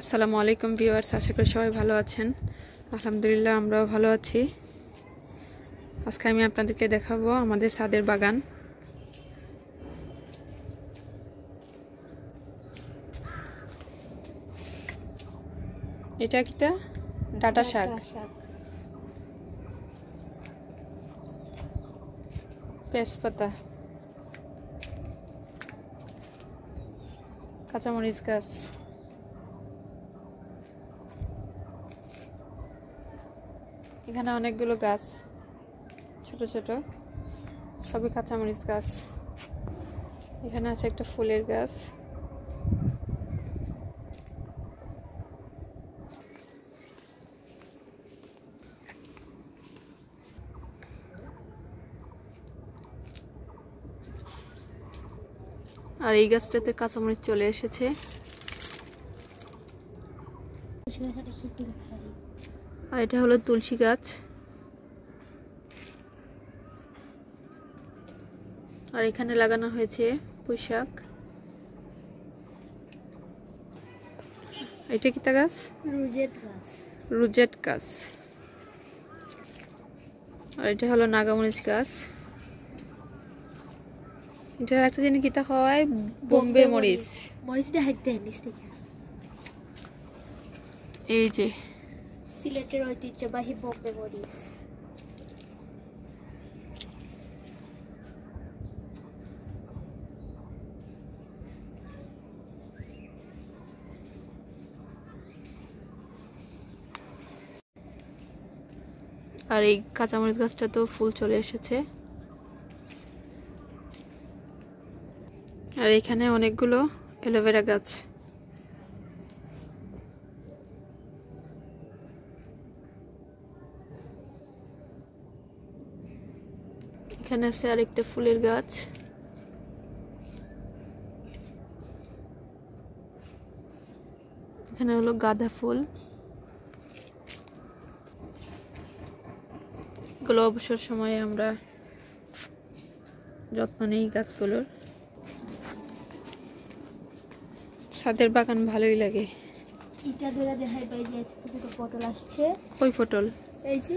আসসালামু আলাইকুম ভিউয়ার্স আশা করি সবাই ভালো আছেন আলহামদুলিল্লাহ আমরাও ভালো আছি আজকে আমি আপনাদেরকে দেখাবো আমাদের সাদের বাগান এটা কিটা ডাটা শাক পাতা কাঁচামরিচ গাছ এখানে অনেকগুলো গাছ ছোট ছোট সবই কাঁচামরিচ গাছ এখানে আছে একটা ফুলের গাছ আর এই গাছটাতে কাঁচামরিচ চলে এসেছে আর এটা হলো তুলসী গাছ আর এখানে লাগানো হয়েছে পুঁইশাক এটা কিতা গাছ রুজেট গাছ রুজেট গাছ আর এটা হলো নাগামরিচ গাছ এটা একটা জিনিস কিতা খাওয়ায় বোম্বে মরিচ মরিচটা হাইতে আনিস এই যে সিলেটের ঐতিহ্যবাহী বোম্বে মরিচ আর এই কাঁচামরিচ গাছটা তো ফুল চলে এসেছে আর এখানে অনেকগুলো অ্যালোভেরা গাছ এখানে আছে আরেকটা ফুলের গাছ এখানে হলো গাঁদা ফুল এগুলো অবসর সময়ে আমরা যত্ন নেই গাছগুলোর ছাদের বাগান ভালোই লাগে পটল আসছে কই পটল এই যে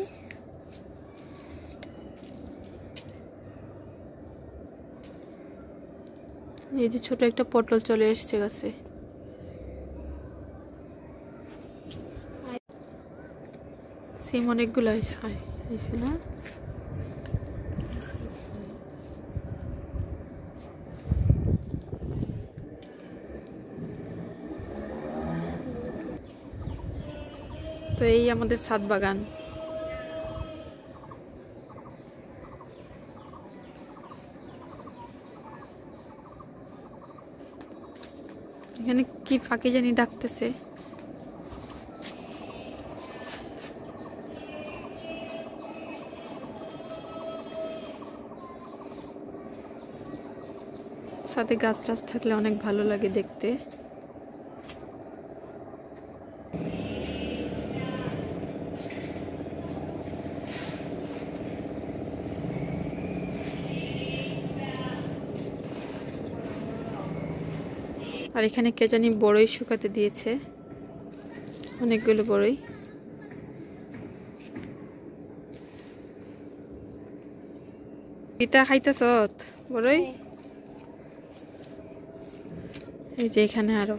এই যে ছোট একটা পটল চলে এসছে গাছে সিম অনেকগুলো হয় না তো এই আমাদের সাত বাগান এখানে কি ফাঁকি জানি ডাকতেছে সাথে গাছ টাছ থাকলে অনেক ভালো লাগে দেখতে আর এখানে কে জানি বড়ই শুকাতে দিয়েছে অনেকগুলো বড়ই ইটা খাইতেছ বড়ই হ্যাঁ। এই যে এখানে আরো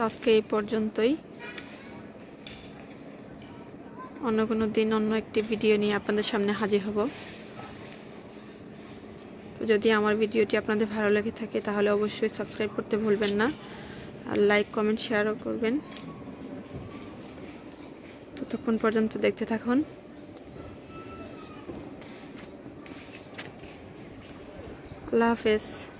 তো আজকে এই পর্যন্তই অন্য কোনো দিন অন্য একটি ভিডিও নিয়ে আপনাদের সামনে হাজির হব তো যদি আমার ভিডিওটি আপনাদের ভালো লেগে থাকে তাহলে অবশ্যই সাবস্ক্রাইব করতে ভুলবেন না আর লাইক কমেন্ট শেয়ারও করবেন ততক্ষণ পর্যন্ত দেখতে থাকুন আল্লাহ হাফেজ